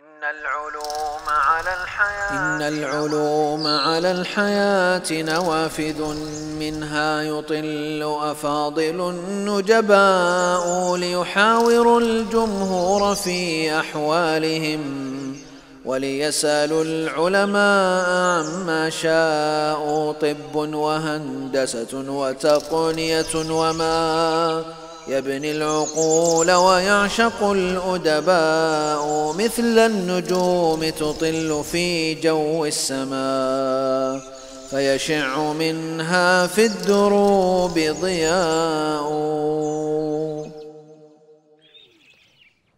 إن العلوم على الحياة إن العلوم على الحياة نوافذ منها يطل أفاضل النجباء ليحاوروا الجمهور في أحوالهم وليسألوا العلماء عما شاءوا طب وهندسة وتقنية وما يبني العقول ويعشق الأدباء مثل النجوم تطل في جو السماء فيشع منها في الدروب ضياء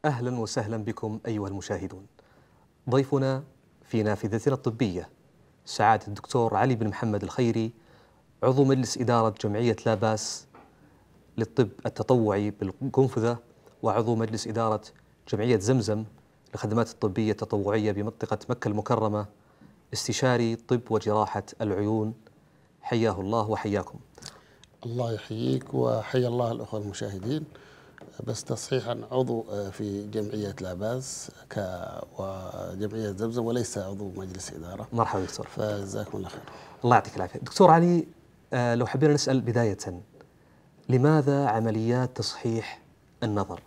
أهلا وسهلا بكم أيها المشاهدون ضيفنا في نافذتنا الطبية سعادة الدكتور علي بن محمد الخيري عضو مجلس إدارة جمعية لاباس للطب التطوعي بالقنفذة وعضو مجلس إدارة جمعية زمزم للخدمات الطبية التطوعية بمنطقة مكة المكرمة استشاري طب وجراحة العيون حياه الله وحياكم الله يحييك وحيا الله الأخوة المشاهدين بس تصحيحا عضو آه، في جمعية لاباس ك وجمعية زمزم وليس عضو مجلس إدارة مرحبا دكتور فجزاكم الله خير الله يعطيك العافية دكتور علي آه، لو حبينا نسأل بداية لماذا عمليات تصحيح النظر؟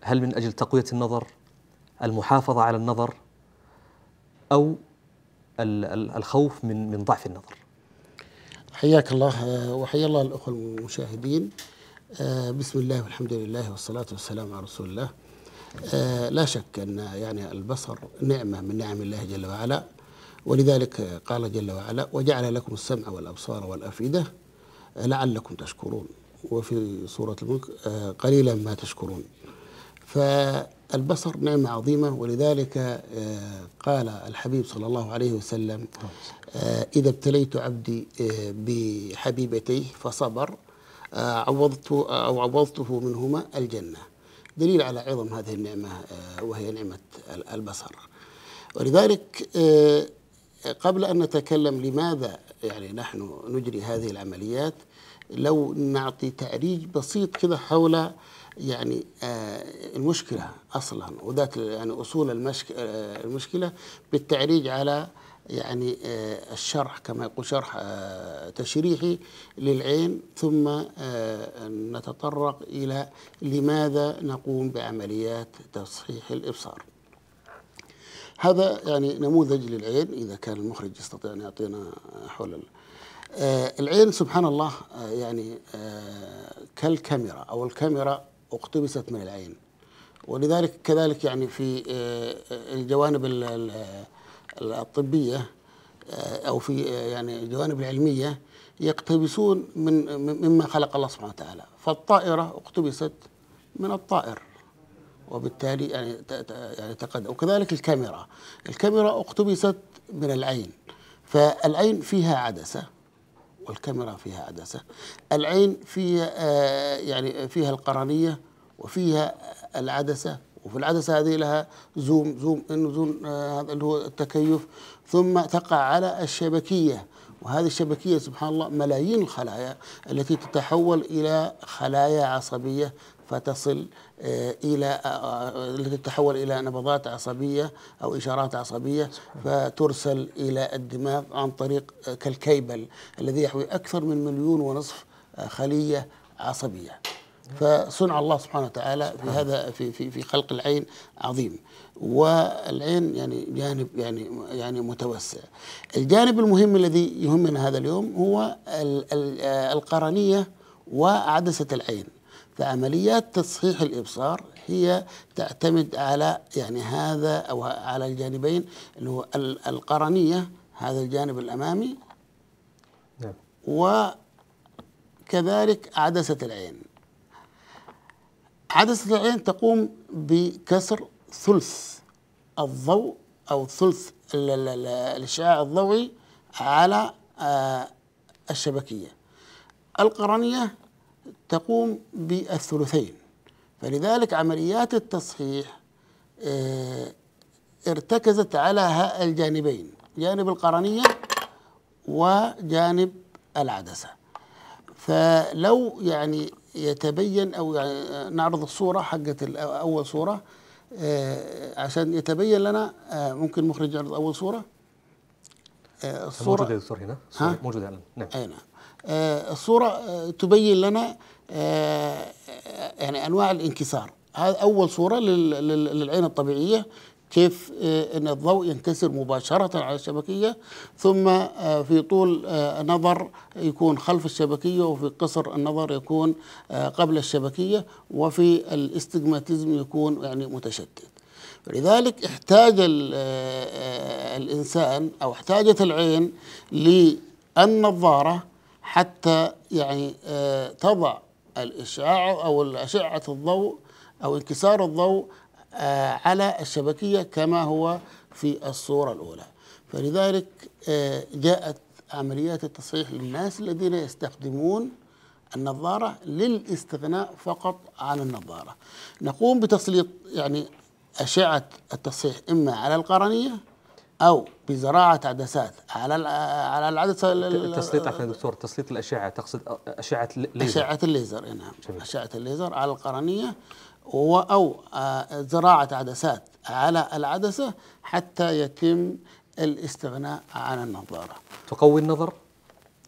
هل من اجل تقويه النظر؟ المحافظه على النظر؟ او الخوف من من ضعف النظر؟ حياك الله آه، وحيا الله الاخوه المشاهدين آه، بسم الله والحمد لله والصلاه والسلام على رسول الله آه، لا شك ان يعني البصر نعمه من نعم الله جل وعلا ولذلك قال جل وعلا وجعل لكم السمع والابصار والافئده لعلكم تشكرون وفي سورة الملك آه، قليلا ما تشكرون فالبصر نعمة عظيمة ولذلك آه، قال الحبيب صلى الله عليه وسلم آه، إذا ابتليت عبدي بحبيبتيه فصبر عوضته أو عوضته منهما الجنة دليل على عظم هذه النعمة وهي نعمة البصر ولذلك قبل أن نتكلم لماذا يعني نحن نجري هذه العمليات لو نعطي تعريج بسيط كده حول يعني آه، المشكلة أصلا وذات يعني أصول المشك... آه، المشكلة بالتعريج على يعني آه، الشرح كما يقول شرح تشريحي للعين ثم نتطرق إلى لماذا نقوم بعمليات تصحيح الإبصار هذا يعني نموذج للعين إذا كان المخرج يستطيع أن يعطينا حول آه، العين سبحان الله آه، يعني آه، كالكاميرا أو الكاميرا اقتبست من العين ولذلك كذلك يعني في الجوانب الطبية أو في يعني الجوانب العلمية يقتبسون من مما خلق الله سبحانه وتعالى فالطائرة اقتبست من الطائر وبالتالي يعني يعني تقدم وكذلك الكاميرا الكاميرا اقتبست من العين فالعين فيها عدسة والكاميرا فيها عدسة العين فيها آه، يعني فيها القرنية وفيها العدسة وفي العدسة هذه لها زوم زوم انه زوم آه، هذا اللي هو التكيف ثم تقع على الشبكية وهذه الشبكية سبحان الله ملايين الخلايا التي تتحول إلى خلايا عصبية فتصل آه، الى آه، آه، التي تتحول الى نبضات عصبيه او اشارات عصبيه فترسل الى الدماغ عن طريق كالكيبل الذي يحوي اكثر من مليون ونصف خليه عصبيه فصنع الله سبحانه وتعالى في نعم. هذا في في في خلق العين عظيم والعين يعني جانب يعني يعني متوسع الجانب المهم الذي يهمنا هذا اليوم هو القرنيه وعدسه العين فعمليات تصحيح الابصار هي تعتمد على يعني هذا او على الجانبين اللي هو القرنيه هذا الجانب الامامي نعم وكذلك عدسه العين عدسة العين تقوم بكسر ثلث الضوء أو ثلث الإشعاع الضوئي على آه، الشبكية القرنية تقوم بالثلثين فلذلك عمليات التصحيح آه، ارتكزت على الجانبين جانب القرنية وجانب العدسة فلو يعني يتبين او يعني آه، نعرض الصوره حقت آه، اول صوره آه، عشان يتبين لنا ممكن مخرج يعرض اول صوره الصوره موجوده يا دكتور هنا موجوده الان نعم اي نعم الصوره تبين لنا يعني انواع الانكسار هذا اول صوره للعين الطبيعيه كيف آه، ان الضوء ينكسر مباشره على الشبكيه ثم آه، في طول آه، نظر يكون خلف الشبكيه وفي قصر النظر يكون قبل الشبكيه وفي الاستجماتيزم يكون يعني متشتت لذلك احتاج الانسان او احتاجت العين للنظاره حتى يعني تضع الاشعاع او اشعه الضوء او انكسار الضوء آه، على الشبكية كما هو في الصورة الأولى فلذلك آه، جاءت عمليات التصحيح للناس الذين يستخدمون النظارة للاستغناء فقط عن النظارة نقوم بتسليط يعني أشعة التصحيح إما على القرنية أو بزراعة عدسات على آه، على العدسة التسليط عفوا دكتور تسليط الأشعة تقصد أشعة الليزر أشعة الليزر إيه نعم أشعة الليزر على القرنية أو آه، زراعة عدسات على العدسة حتى يتم الاستغناء عن النظارة تقوي النظر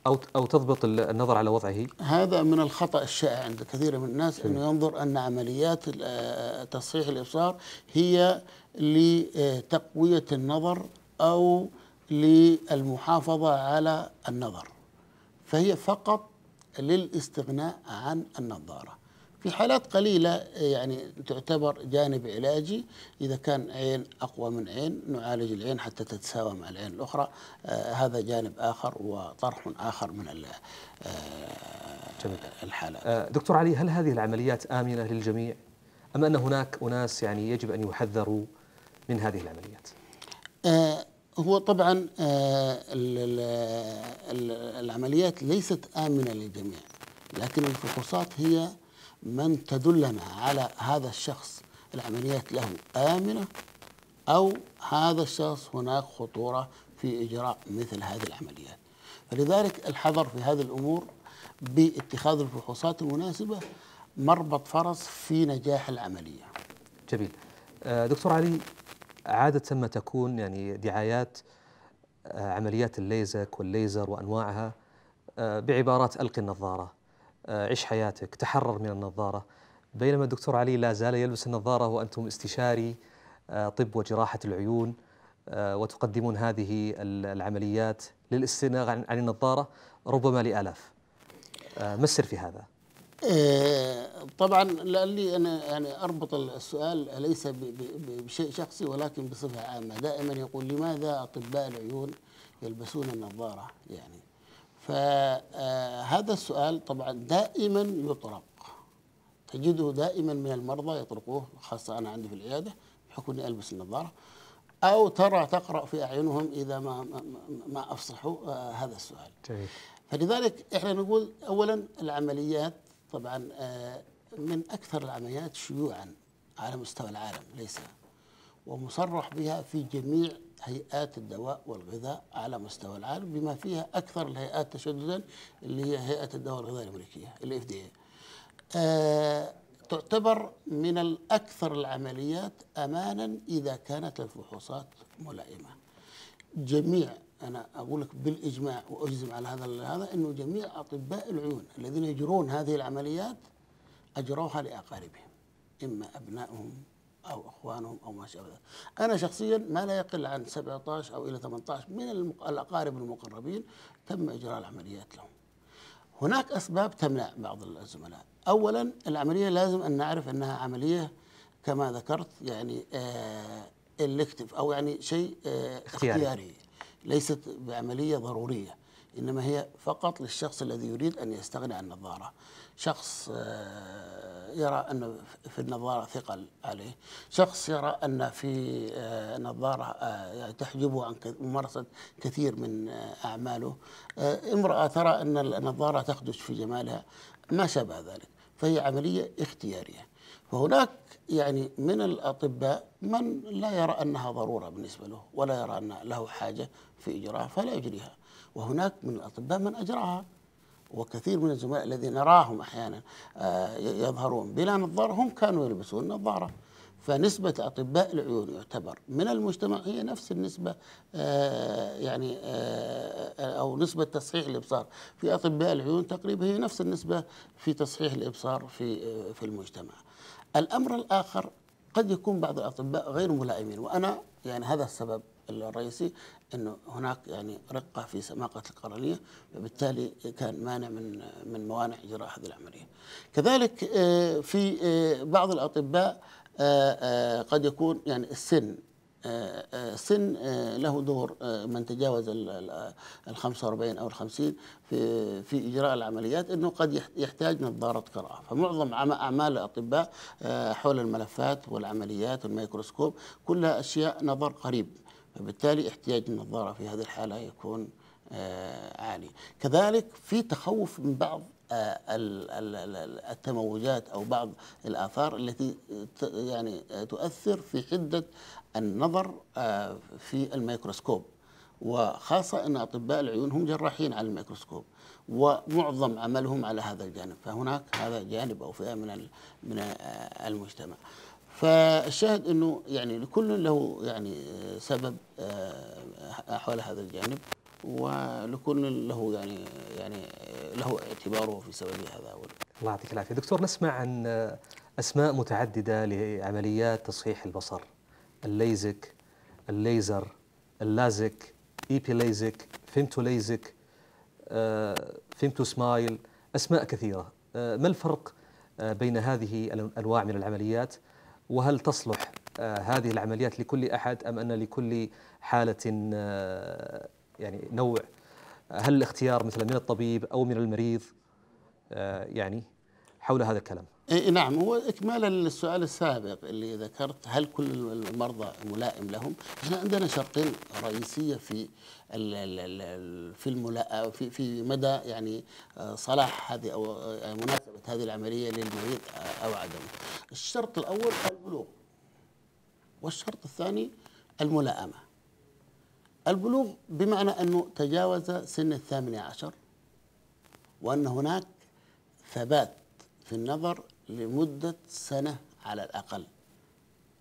أو أو تضبط النظر على وضعه؟ هذا من الخطأ الشائع عند كثير من الناس أنه ينظر أن عمليات آه، تصحيح الإبصار هي لتقوية النظر أو للمحافظة على النظر فهي فقط للاستغناء عن النظارة في حالات قليلة يعني تعتبر جانب علاجي إذا كان عين أقوى من عين نعالج العين حتى تتساوى مع العين الأخرى آه هذا جانب آخر وطرح آخر من آه الحالات آه دكتور علي هل هذه العمليات آمنة للجميع أم أن هناك أناس يعني يجب أن يحذروا من هذه العمليات آه، هو طبعا آه، العمليات ليست آمنة للجميع لكن الفحوصات هي من تدلنا على هذا الشخص العمليات له آمنة أو هذا الشخص هناك خطورة في إجراء مثل هذه العمليات فلذلك الحذر في هذه الأمور باتخاذ الفحوصات المناسبة مربط فرس في نجاح العملية جميل آه، دكتور علي عادة ما تكون يعني دعايات آه، عمليات الليزك والليزر وأنواعها آه، بعبارات ألقي النظارة آه، عش حياتك تحرر من النظارة بينما الدكتور علي لا زال يلبس النظارة وأنتم استشاري آه، طب وجراحة العيون آه، وتقدمون هذه العمليات للاستغناء عن النظارة ربما لآلاف ما السر في هذا؟ طبعا لاني انا يعني اربط السؤال ليس بشيء شخصي ولكن بصفه عامه، دائما يقول لماذا اطباء العيون يلبسون النظاره؟ يعني فهذا السؤال طبعا دائما يطرق تجده دائما من المرضى يطرقوه خاصة أنا عندي في العيادة بحكم أني ألبس النظارة أو ترى تقرأ في أعينهم إذا ما ما, ما أفصحوا آه، هذا السؤال جميل. فلذلك إحنا نقول أولا العمليات طبعا آه، من أكثر العمليات شيوعا على مستوى العالم ليس ومصرح بها في جميع هيئات الدواء والغذاء على مستوى العالم بما فيها اكثر الهيئات تشددا اللي هي هيئه الدواء والغذاء الامريكيه الاف آه، دي تعتبر من الاكثر العمليات امانا اذا كانت الفحوصات ملائمه جميع انا اقول لك بالاجماع واجزم على هذا هذا انه جميع اطباء العيون الذين يجرون هذه العمليات اجروها لاقاربهم اما ابنائهم أو إخوانهم أو ما شابه ذلك أنا شخصيا ما لا يقل عن 17 أو إلى 18 من الأقارب المقربين تم إجراء العمليات لهم هناك أسباب تمنع بعض الزملاء أولا العملية لازم أن نعرف أنها عملية كما ذكرت يعني الكتف آه، أو يعني شيء آه، اختياري ليست بعملية ضرورية إنما هي فقط للشخص الذي يريد أن يستغني عن النظارة شخص آه، يرى أنه في النظارة ثقل عليه شخص يرى أن في آه، نظارة آه، يعني تحجبه عن ممارسة كثير من أعماله امرأة ترى أن النظارة تخدش في جمالها ما شابه ذلك فهي عملية اختيارية فهناك يعني من الأطباء من لا يرى أنها ضرورة بالنسبة له ولا يرى أن له حاجة في إجراء فلا يجريها وهناك من الأطباء من أجراها وكثير من الزملاء الذين نراهم أحيانا آه، يظهرون بلا نظارة هم كانوا يلبسون نظارة فنسبة أطباء العيون يعتبر من المجتمع هي نفس النسبة آه يعني آه أو نسبة تصحيح الإبصار في أطباء العيون تقريبا هي نفس النسبة في تصحيح الإبصار في آه، في المجتمع. الأمر الآخر قد يكون بعض الأطباء غير ملائمين وأنا يعني هذا السبب الرئيسي انه هناك يعني رقه في سماقه القرنيه فبالتالي كان مانع من من موانع اجراء هذه العمليه. كذلك آه، في آه، بعض الاطباء آه، قد يكون يعني السن سن له دور من تجاوز ال 45 او ال 50 في في اجراء العمليات انه قد يحتاج نظاره قراءه، فمعظم اعمال الاطباء حول الملفات والعمليات والميكروسكوب كلها اشياء نظر قريب فبالتالي احتياج النظارة في هذه الحالة يكون آه، عالي كذلك في تخوف من بعض آه، التموجات او بعض الاثار التي يعني آه، تؤثر في حده النظر في الميكروسكوب وخاصه ان اطباء العيون هم جراحين على الميكروسكوب ومعظم عملهم على هذا الجانب فهناك هذا جانب او فئه من من المجتمع فالشاهد انه يعني لكل له يعني سبب آه، حول هذا الجانب ولكل له يعني يعني له اعتباره في سبب هذا أول الله يعطيك العافيه دكتور نسمع عن اسماء متعدده لعمليات تصحيح البصر الليزك الليزر اللازك ايبي ليزك فيمتو ليزك آه، فيمتو سمايل اسماء كثيره آه، ما الفرق بين هذه الانواع من العمليات وهل تصلح آه، هذه العمليات لكل احد ام ان لكل حاله آه، يعني نوع هل الاختيار مثلا من الطبيب او من المريض آه، يعني حول هذا الكلام نعم هو إكمالا للسؤال السابق اللي ذكرت هل كل المرضى ملائم لهم؟ احنا عندنا شرطين رئيسية في في الملاء في في مدى يعني آه، صلاح هذه او آه، مناسبة هذه العملية للمريض آه، او عدمه. الشرط الأول البلوغ والشرط الثاني الملائمة. البلوغ بمعنى أنه تجاوز سن الثامنة عشر وأن هناك ثبات في النظر لمدة سنة على الأقل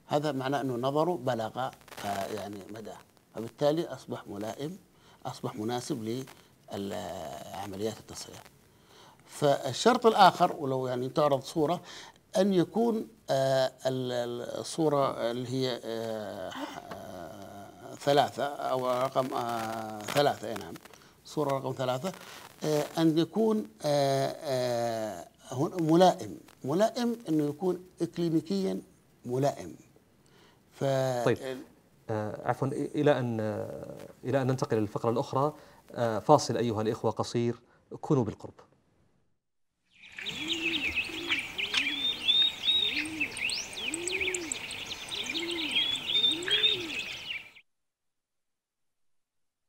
هذا معناه أنه نظره بلغ آه، يعني مداه وبالتالي أصبح ملائم أصبح مناسب لعمليات التصريف فالشرط الآخر ولو يعني تعرض صورة أن يكون آه، الصورة اللي هي آه، ثلاثة أو رقم ثلاثة نعم صورة رقم ثلاثة أن يكون ملائم ملائم انه يكون اكلينيكيا ملائم ف طيب آه عفوا الى ان آه، الى ان ننتقل للفقره الاخرى آه فاصل ايها الاخوه قصير كونوا بالقرب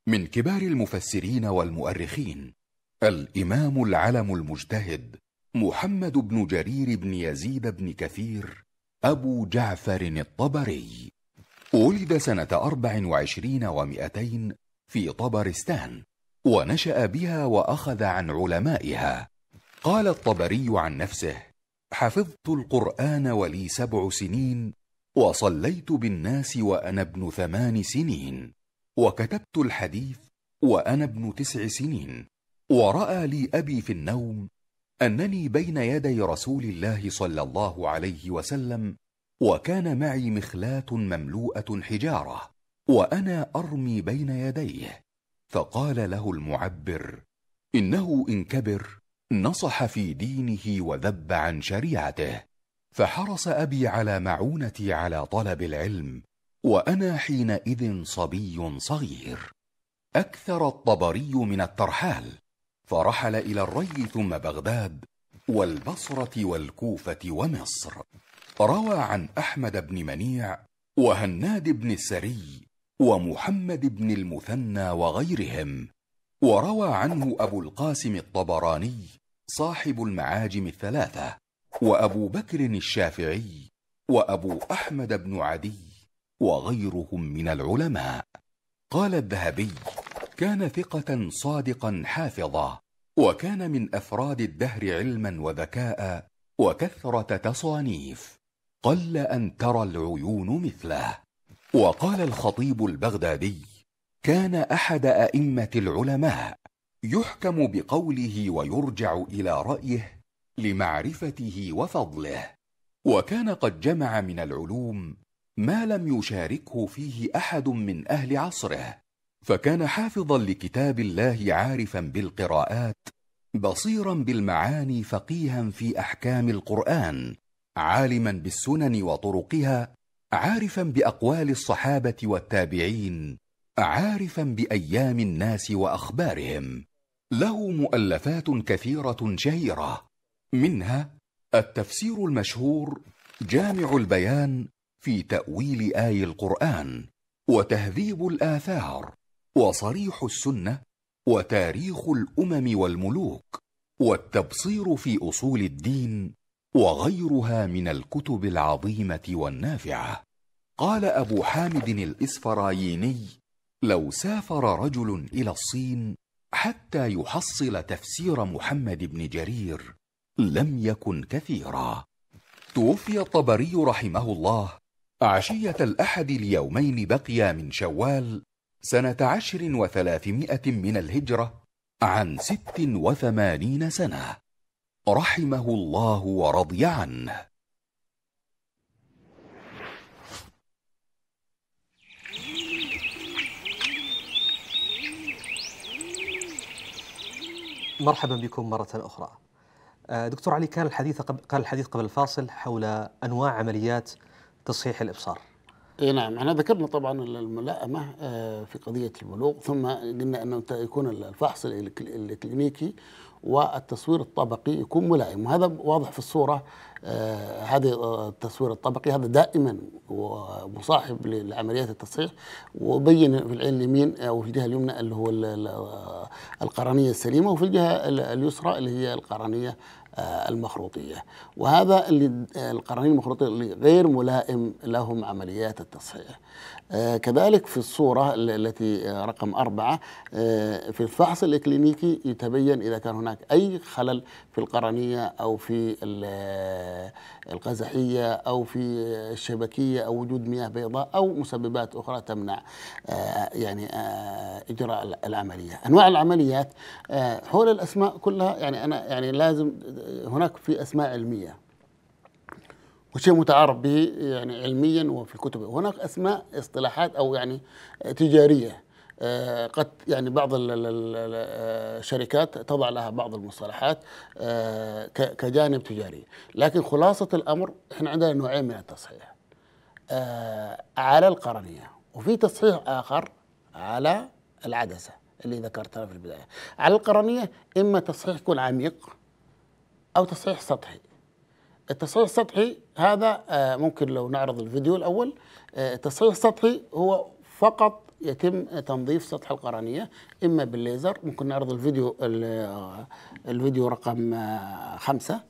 من كبار المفسرين والمؤرخين الامام العلم المجتهد محمد بن جرير بن يزيد بن كثير أبو جعفر الطبري ولد سنة أربع وعشرين ومئتين في طبرستان ونشأ بها وأخذ عن علمائها قال الطبري عن نفسه حفظت القرآن ولي سبع سنين وصليت بالناس وأنا ابن ثمان سنين وكتبت الحديث وأنا ابن تسع سنين ورأى لي أبي في النوم انني بين يدي رسول الله صلى الله عليه وسلم وكان معي مخلاه مملوءه حجاره وانا ارمي بين يديه فقال له المعبر انه ان كبر نصح في دينه وذب عن شريعته فحرص ابي على معونتي على طلب العلم وانا حينئذ صبي صغير اكثر الطبري من الترحال فرحل إلى الري ثم بغداد والبصرة والكوفة ومصر روى عن أحمد بن منيع وهناد بن السري ومحمد بن المثنى وغيرهم وروى عنه أبو القاسم الطبراني صاحب المعاجم الثلاثة وأبو بكر الشافعي وأبو أحمد بن عدي وغيرهم من العلماء قال الذهبي كان ثقة صادقا حافظا وكان من أفراد الدهر علما وذكاء وكثرة تصانيف قل أن ترى العيون مثله وقال الخطيب البغدادي كان أحد أئمة العلماء يحكم بقوله ويرجع إلى رأيه لمعرفته وفضله وكان قد جمع من العلوم ما لم يشاركه فيه أحد من أهل عصره فكان حافظا لكتاب الله عارفا بالقراءات بصيرا بالمعاني فقيها في احكام القران عالما بالسنن وطرقها عارفا باقوال الصحابه والتابعين عارفا بايام الناس واخبارهم له مؤلفات كثيره شهيره منها التفسير المشهور جامع البيان في تاويل اي القران وتهذيب الاثار وصريح السنة وتاريخ الأمم والملوك والتبصير في أصول الدين وغيرها من الكتب العظيمة والنافعة قال أبو حامد الإسفرايني لو سافر رجل إلى الصين حتى يحصل تفسير محمد بن جرير لم يكن كثيرا توفي الطبري رحمه الله عشية الأحد اليومين بقيا من شوال سنة عشر وثلاثمائة من الهجرة عن ست وثمانين سنة رحمه الله ورضي عنه مرحبا بكم مرة أخرى آه، دكتور علي كان الحديث قبل, كان الحديث قبل الفاصل حول أنواع عمليات تصحيح الإبصار اي نعم احنا ذكرنا طبعا الملائمه آه، في قضيه البلوغ ثم قلنا انه يكون الفحص الكلينيكي والتصوير الطبقي يكون ملائم وهذا واضح في الصوره آه، هذا آه، التصوير الطبقي هذا دائما ومصاحب لعمليات التصحيح وبين في العين اليمين او في الجهه اليمنى اللي هو القرنيه السليمه وفي الجهه اليسرى اللي هي القرنيه آه، المخروطية وهذا اللي القرنين المخروطية اللي غير ملائم لهم عمليات التصحيح آه، كذلك في الصورة التي آه، رقم أربعة في الفحص الإكلينيكي يتبين إذا كان هناك أي خلل في القرنية أو في القزحية أو في الشبكية أو وجود مياه بيضاء أو مسببات أخرى تمنع يعني إجراء العملية أنواع العمليات حول الأسماء كلها يعني أنا يعني لازم هناك في اسماء علميه وشيء متعارف به يعني علميا وفي الكتب هناك اسماء اصطلاحات او يعني تجاريه آه، قد يعني بعض الشركات آه، تضع لها بعض المصطلحات آه، كجانب تجاري لكن خلاصه الامر احنا عندنا نوعين من التصحيح على القرنيه وفي تصحيح اخر على العدسه اللي ذكرتها في البدايه على القرنيه اما تصحيح يكون عميق أو تصحيح سطحي التصحيح السطحي هذا آه، ممكن لو نعرض الفيديو الأول آه، التصحيح السطحي هو فقط يتم تنظيف سطح القرنية إما بالليزر ممكن نعرض الفيديو آه، الفيديو رقم خمسة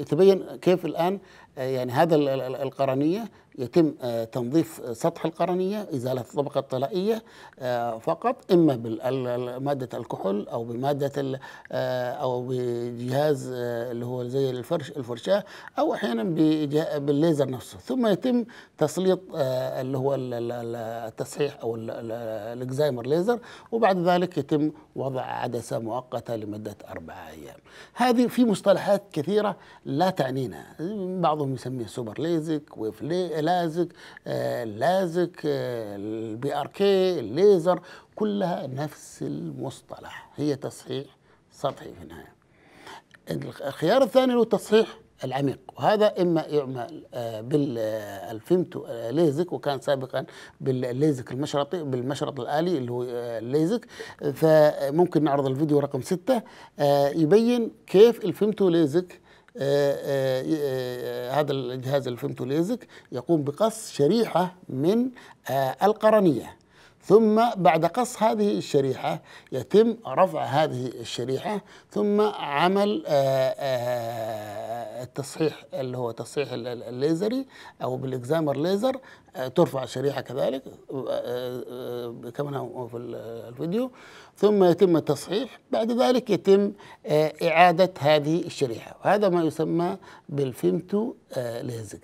يتبين كيف الآن يعني هذا القرنية يتم آه، تنظيف سطح القرنية إزالة الطبقة الطلائية آه، فقط إما بمادة الكحول أو بمادة آه، أو بجهاز اللي هو زي الفرش الفرشاة أو أحيانا بالليزر نفسه ثم يتم تسليط اللي هو التصحيح أو الإكزايمر ليزر وبعد ذلك يتم وضع عدسة مؤقتة لمدة أربعة أيام هذه في مصطلحات كثيرة لا تعنينا بعضهم يسميه سوبر ليزك ويف لي اللازق آه، اللازك آه، البي ار كي الليزر كلها نفس المصطلح هي تصحيح سطحي في النهايه الخيار الثاني هو التصحيح العميق وهذا اما يعمل آه، بالفيمتو ليزك وكان سابقا بالليزك المشرطي بالمشرط الالي اللي هو الليزك فممكن نعرض الفيديو رقم ستة يبين كيف الفيمتو ليزك آه، آه، آه، هذا الجهاز الفيمتوليزك يقوم بقص شريحة من القرنية ثم بعد قص هذه الشريحة يتم رفع هذه الشريحة ثم عمل آه، آه، التصحيح اللي هو تصحيح الليزري أو بالإكزامر ليزر آه، ترفع الشريحة كذلك كما هو نعم في الفيديو ثم يتم التصحيح بعد ذلك يتم إعادة هذه الشريحة وهذا ما يسمى بالفيمتو ليزك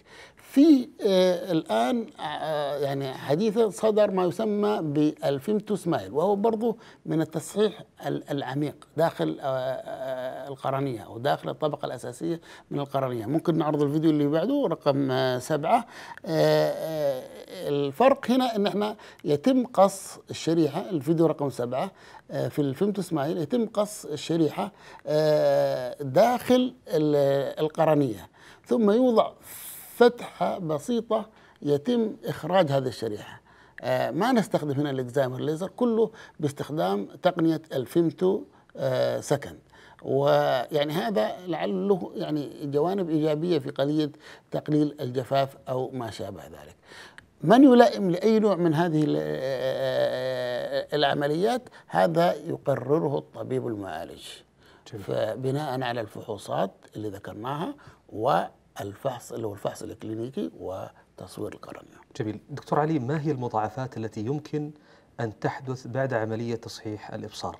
في آه، الآن آه، يعني حديثا صدر ما يسمى بالفيمتو سمايل وهو برضه من التصحيح العميق داخل آه، القرنية أو داخل الطبقة الأساسية من القرنية ممكن نعرض الفيديو اللي بعده رقم سبعة الفرق هنا أن احنا يتم قص الشريحة الفيديو رقم سبعة في الفيمتو سمايل يتم قص الشريحة داخل القرنية ثم يوضع فتحة بسيطة يتم إخراج هذه الشريحة آه، ما نستخدم هنا الاكزامر ليزر كله باستخدام تقنية الفيمتو آه، سكند ويعني هذا لعله يعني جوانب إيجابية في قضية تقليل الجفاف أو ما شابه ذلك من يلائم لأي نوع من هذه آه، العمليات هذا يقرره الطبيب المعالج فبناء على الفحوصات اللي ذكرناها و الفحص اللي هو الفحص الكلينيكي وتصوير القرنيه. جميل، دكتور علي ما هي المضاعفات التي يمكن ان تحدث بعد عمليه تصحيح الابصار؟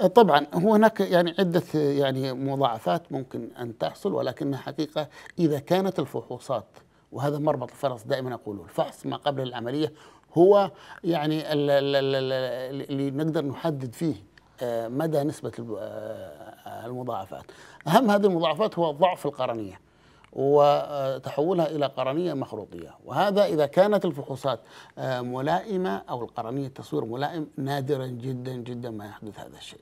أه، طبعا هو هناك يعني عدة يعني مضاعفات ممكن أن تحصل ولكنها حقيقة إذا كانت الفحوصات وهذا مربط الفرس دائما أقوله الفحص ما قبل العملية هو يعني اللي نقدر نحدد فيه أه، مدى نسبة أه، المضاعفات أهم هذه المضاعفات هو ضعف القرنية وتحولها إلى قرنية مخروطية وهذا إذا كانت الفحوصات آه، ملائمة أو القرنية التصوير ملائم نادرا جدا جدا ما يحدث هذا الشيء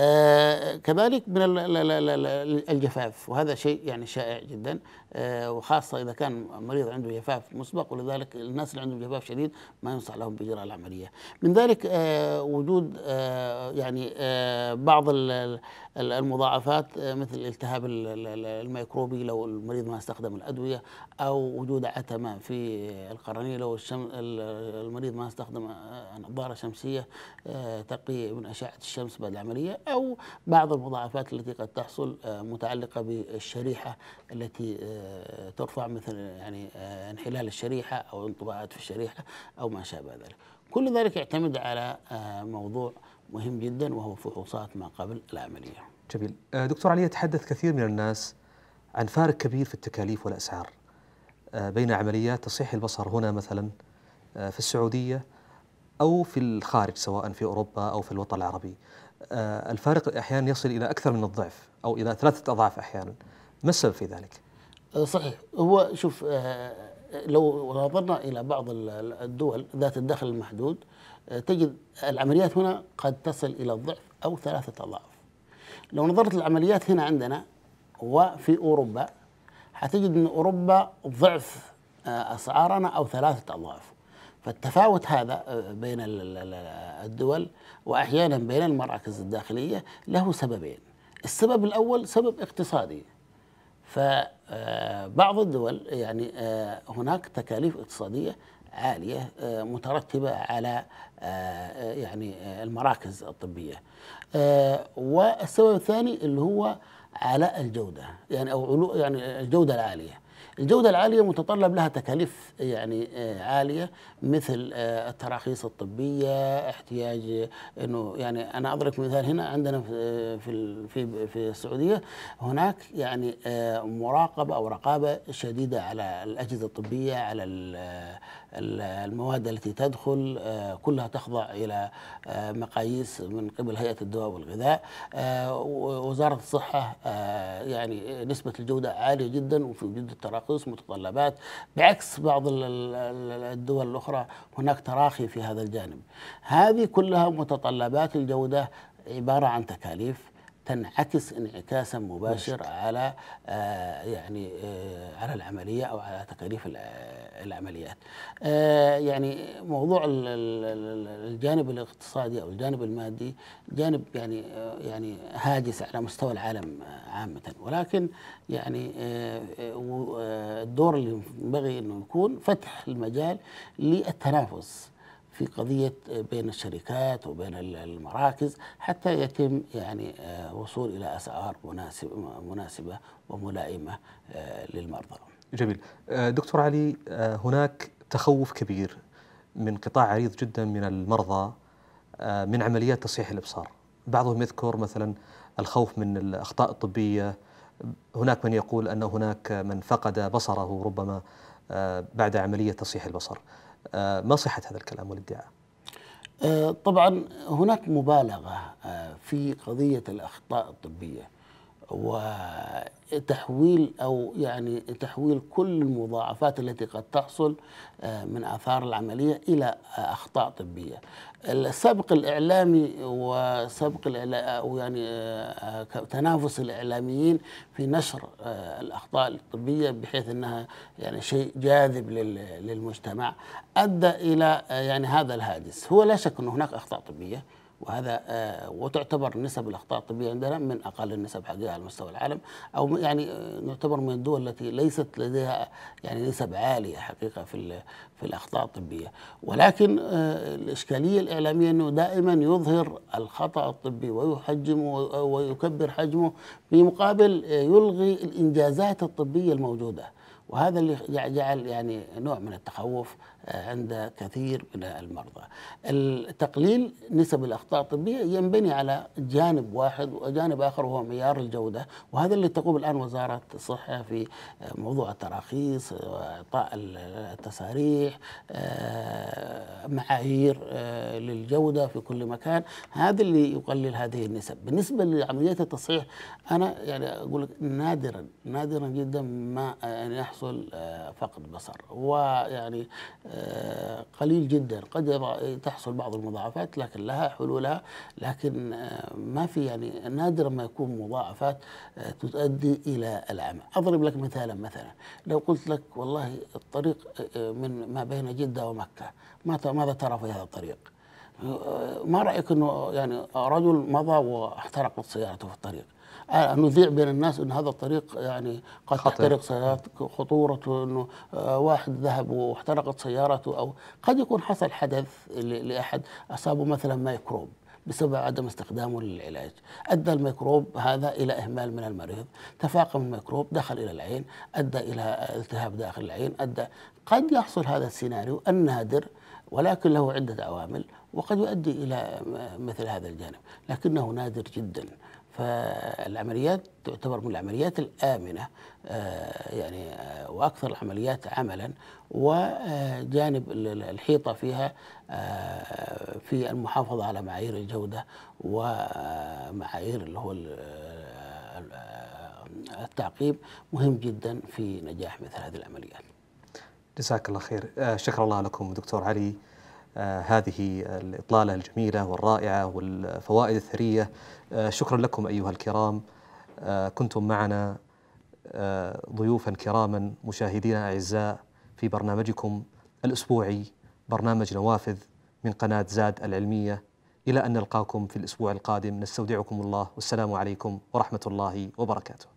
آه، كذلك من الجفاف وهذا شيء يعني شائع جدا آه، وخاصة إذا كان مريض عنده جفاف مسبق ولذلك الناس اللي عندهم جفاف شديد ما ينصح لهم بإجراء العملية من ذلك آه، وجود يعني بعض المضاعفات مثل التهاب الميكروبي لو المريض ما استخدم الأدوية أو وجود عتمة في القرنية لو المريض ما استخدم نظارة شمسية تقي من أشعة الشمس بعد العملية أو بعض المضاعفات التي قد تحصل آه، متعلقة بالشريحة التي آه، ترفع مثل يعني آه، انحلال الشريحة أو انطباعات في الشريحة أو ما شابه ذلك كل ذلك يعتمد على موضوع مهم جدا وهو فحوصات ما قبل العملية جميل دكتور علي يتحدث كثير من الناس عن فارق كبير في التكاليف والأسعار بين عمليات تصحيح البصر هنا مثلا في السعودية أو في الخارج سواء في أوروبا أو في الوطن العربي آه، الفارق أحيانا يصل إلى أكثر من الضعف أو إلى ثلاثة أضعاف أحيانا ما السبب في ذلك؟ آه، صحيح هو شوف آه، لو نظرنا إلى بعض الدول ذات الدخل المحدود تجد العمليات هنا قد تصل إلى الضعف أو ثلاثة أضعاف لو نظرت العمليات هنا عندنا وفي أوروبا حتجد أن أوروبا ضعف أسعارنا أو ثلاثة أضعاف فالتفاوت هذا آه، بين الدول واحيانا بين المراكز الداخليه له سببين السبب الاول سبب اقتصادي فبعض آه، الدول يعني آه، هناك تكاليف اقتصاديه عاليه مترتبه على يعني المراكز الطبيه والسبب الثاني اللي هو على الجوده يعني او يعني الجوده العاليه الجودة العالية متطلب لها تكاليف يعني آه، عالية مثل آه، التراخيص الطبية احتياج آه، انه يعني انا اضرب مثال هنا عندنا في في في السعودية هناك يعني مراقبة او رقابة شديدة على الاجهزة الطبية على المواد التي تدخل آه، كلها تخضع إلى آه، مقاييس من قبل هيئة الدواء والغذاء آه، وزارة الصحة يعني نسبة الجودة عالية جدا وفي وجود التراخيص متطلبات بعكس بعض الدول الأخرى هناك تراخي في هذا الجانب هذه كلها متطلبات الجودة عبارة عن تكاليف تنعكس انعكاسا مباشر على آه، يعني آه، على العمليه او على تكاليف آه، العمليات. يعني موضوع الجانب الاقتصادي او الجانب المادي جانب يعني يعني هاجس على مستوى العالم عامه ولكن يعني الدور اللي ينبغي انه يكون فتح المجال للتنافس في قضية بين الشركات وبين المراكز حتى يتم يعني آه، وصول إلى أسعار مناسبة مناسبة وملائمة آه، للمرضى. جميل. آه، دكتور علي هناك تخوف كبير من قطاع عريض جدا من المرضى من عمليات تصحيح الابصار. بعضهم يذكر مثلا الخوف من الاخطاء الطبيه، هناك من يقول ان هناك من فقد بصره ربما بعد عمليه تصحيح البصر. آه، ما صحة هذا الكلام والادعاء؟ آه، طبعا هناك مبالغة آه، في قضية الأخطاء الطبية وتحويل او يعني تحويل كل المضاعفات التي قد تحصل آه، من اثار العمليه الى آه، اخطاء طبيه. السبق الاعلامي وسبق او يعني آه، تنافس الاعلاميين في نشر الاخطاء الطبيه بحيث انها يعني شيء جاذب للمجتمع ادى الى يعني هذا الهاجس، هو لا شك ان هناك اخطاء طبيه وهذا آه، وتعتبر نسب الاخطاء الطبيه عندنا من اقل النسب حقيقه على مستوى العالم او يعني آه، نعتبر من الدول التي ليست لديها يعني نسب عاليه حقيقه في في الاخطاء الطبيه ولكن آه، الاشكاليه الاعلاميه انه دائما يظهر الخطا الطبي ويحجمه ويكبر حجمه بمقابل يلغي الانجازات الطبيه الموجوده وهذا اللي جعل يعني نوع من التخوف آه، عند كثير من المرضى التقليل نسب الأخطاء الطبية ينبني على جانب واحد وجانب آخر هو معيار الجودة وهذا اللي تقوم الآن وزارة الصحة في آه، موضوع التراخيص وإعطاء التصاريح آه، معايير للجودة في كل مكان هذا اللي يقلل هذه النسب بالنسبة لعملية التصحيح أنا يعني أقول لك نادرا نادرا جدا ما يعني يحصل آه، فقد بصر ويعني آه، قليل جدا قد تحصل بعض المضاعفات لكن لها حلولها لكن آه، ما في يعني نادرا ما يكون مضاعفات تؤدي الى العمى اضرب لك مثالا مثلا لو قلت لك والله الطريق من ما بين جده ومكه ماذا ترى في هذا الطريق ما رايك انه يعني رجل مضى واحترقت سيارته في الطريق آه، نذيع بين الناس ان هذا الطريق يعني قد خطير. تحترق سيارتك خطورته انه آه، واحد ذهب واحترقت سيارته او قد يكون حصل حدث لاحد اصابه مثلا ميكروب بسبب عدم استخدامه للعلاج أدى الميكروب هذا إلى إهمال من المريض تفاقم الميكروب دخل إلى العين أدى إلى التهاب داخل العين أدى قد يحصل هذا السيناريو النادر ولكن له عدة عوامل وقد يؤدي إلى مثل هذا الجانب لكنه نادر جداً فالعمليات تعتبر من العمليات الآمنة آه، يعني آه، وأكثر العمليات عملا وجانب الحيطة فيها آه، في المحافظة على معايير الجودة ومعايير اللي هو التعقيب مهم جدا في نجاح مثل هذه العمليات جزاك الله خير شكرا الله لكم دكتور علي هذه الإطلالة الجميلة والرائعة والفوائد الثرية آه، شكرا لكم أيها الكرام آه، كنتم معنا آه، ضيوفا كراما مشاهدينا أعزاء في برنامجكم الأسبوعي برنامج نوافذ من قناة زاد العلمية إلى أن نلقاكم في الأسبوع القادم نستودعكم الله والسلام عليكم ورحمة الله وبركاته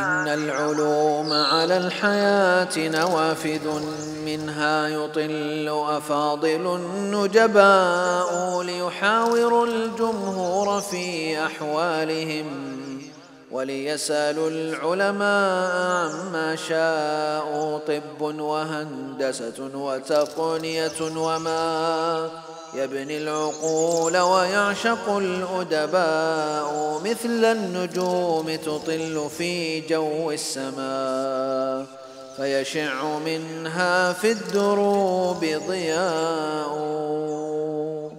إن العلوم على الحياة نوافذ منها يطل أفاضل النجباء ليحاور الجمهور في أحوالهم وليسالوا العلماء عما شاءوا طب وهندسة وتقنية وما يبني العقول ويعشق الأدباء مثل النجوم تطل في جو السماء فيشع منها في الدروب ضياء